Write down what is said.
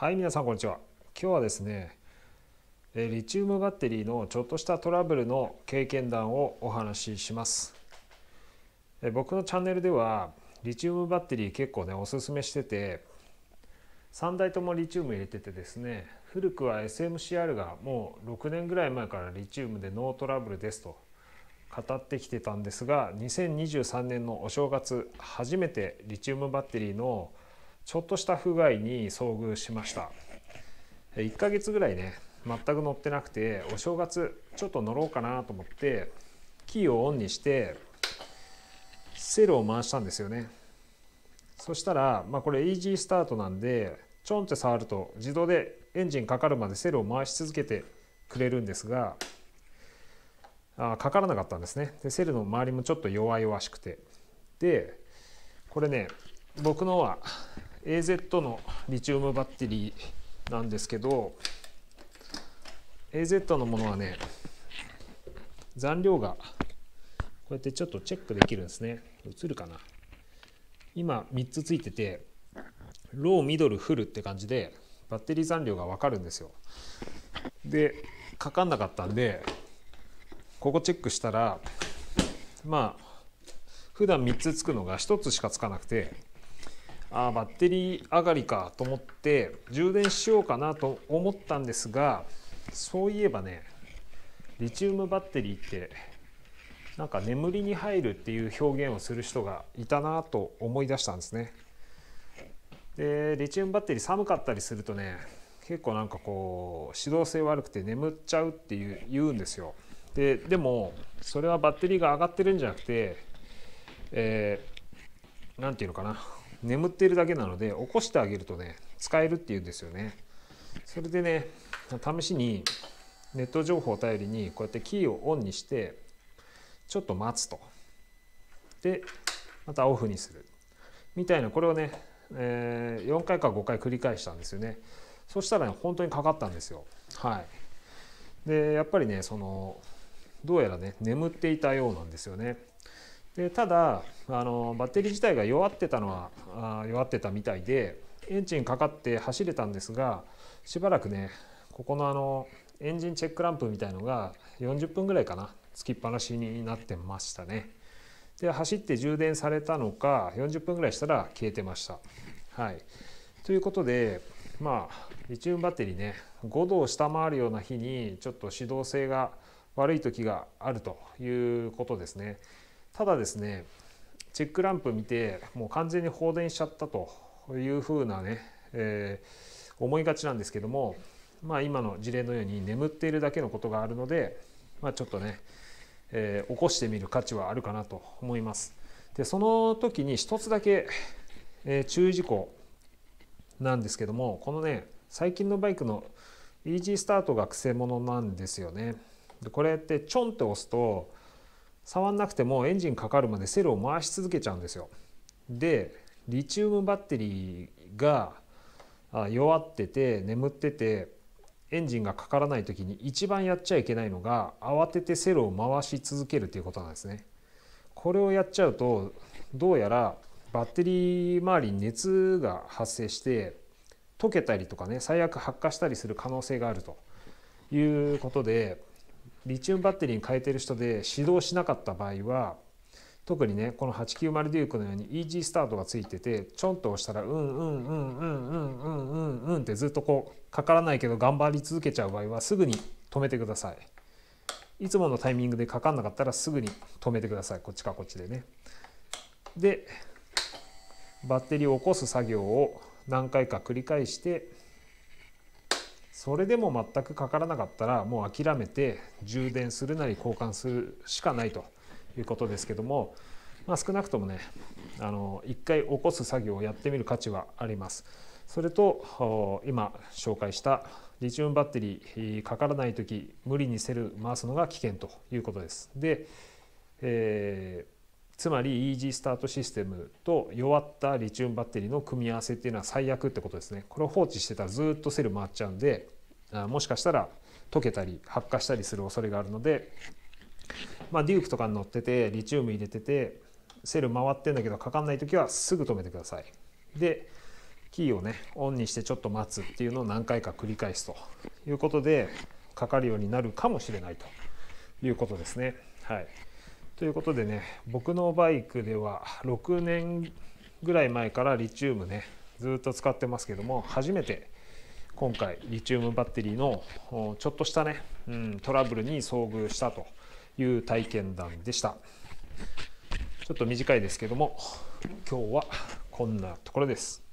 はい皆さんこんにちは今日はですねリチウムバッテリーのちょっとしたトラブルの経験談をお話しします僕のチャンネルではリチウムバッテリー結構ねおすすめしてて3台ともリチウム入れててですね古くは SMCR がもう6年ぐらい前からリチウムでノートラブルですと語ってきてたんですが2023年のお正月初めてリチウムバッテリーの「ちょっとした不具合に遭遇しました1ヶ月ぐらいね全く乗ってなくてお正月ちょっと乗ろうかなと思ってキーをオンにしてセルを回したんですよねそしたら、まあ、これイージースタートなんでちょんって触ると自動でエンジンかかるまでセルを回し続けてくれるんですがあかからなかったんですねでセルの周りもちょっと弱々しくてでこれね僕のは AZ のリチウムバッテリーなんですけど AZ のものはね残量がこうやってちょっとチェックできるんですね映るかな今3つついててローミドルフルって感じでバッテリー残量が分かるんですよでかかんなかったんでここチェックしたらまあ普段3つつくのが1つしかつかなくてあバッテリー上がりかと思って充電しようかなと思ったんですがそういえばねリチウムバッテリーってなんか眠りに入るっていう表現をする人がいたなと思い出したんですね。でリチウムバッテリー寒かったりするとね結構なんかこう指導性悪くて眠っちゃうっていう言うんですよ。ででもそれはバッテリーが上がってるんじゃなくて何、えー、て言うのかな眠っているだけなので起こしてあげるとね使えるっていうんですよねそれでね試しにネット情報を頼りにこうやってキーをオンにしてちょっと待つとでまたオフにするみたいなこれをね、え4回か5回繰り返したんですよねそしたらね本当にかかったんですよはいでやっぱりねそのどうやらね眠っていたようなんですよねでただあのバッテリー自体が弱ってたのはあ弱ってたみたいでエンジンかかって走れたんですがしばらくねここのあのエンジンチェックランプみたいのが40分ぐらいかなつきっぱなしになってましたねで走って充電されたのか40分ぐらいしたら消えてましたはいということでまあリチウムバッテリーね5度を下回るような日にちょっと指導性が悪い時があるということですねただですねチェックランプ見てもう完全に放電しちゃったというふうなね、えー、思いがちなんですけども、まあ、今の事例のように眠っているだけのことがあるので、まあ、ちょっとね、えー、起こしてみる価値はあるかなと思います。でその時に一つだけ、えー、注意事項なんですけどもこのね最近のバイクのイージースタートがくせ者なんですよね。これってチョンって押すと触んなくてもエンジンかかるまでセルを回し続けちゃうんですよ。でリチウムバッテリーが弱ってて眠っててエンジンがかからない時に一番やっちゃいけないのが慌ててセルを回し続けるということなんですね。これをやっちゃうとどうやらバッテリー周りに熱が発生して溶けたりとかね最悪発火したりする可能性があるということでリチウムバッテリーに変えてる人で始動しなかった場合は特にねこの890デュークのようにイージースタートがついててちょんと押したらうんうんうんうんうんうんうんうんってずっとこうかからないけど頑張り続けちゃう場合はすぐに止めてくださいいつものタイミングでかかんなかったらすぐに止めてくださいこっちかこっちでねでバッテリーを起こす作業を何回か繰り返してそれでも全くかからなかったらもう諦めて充電するなり交換するしかないということですけども、まあ、少なくともねあの1回起こす作業をやってみる価値はあります。それと今紹介したリチウムバッテリーかからない時無理にセル回すのが危険ということです。で、えーつまり EG スタートシステムと弱ったリチウムバッテリーの組み合わせっていうのは最悪ってことですねこれを放置してたらずっとセル回っちゃうんでもしかしたら溶けたり発火したりする恐れがあるので、まあ、デュークとかに乗っててリチウム入れててセル回ってんだけどかかんない時はすぐ止めてくださいでキーをねオンにしてちょっと待つっていうのを何回か繰り返すということでかかるようになるかもしれないということですねはい。ということでね僕のバイクでは6年ぐらい前からリチウムねずっと使ってますけども初めて今回リチウムバッテリーのちょっとしたね、うん、トラブルに遭遇したという体験談でしたちょっと短いですけども今日はこんなところです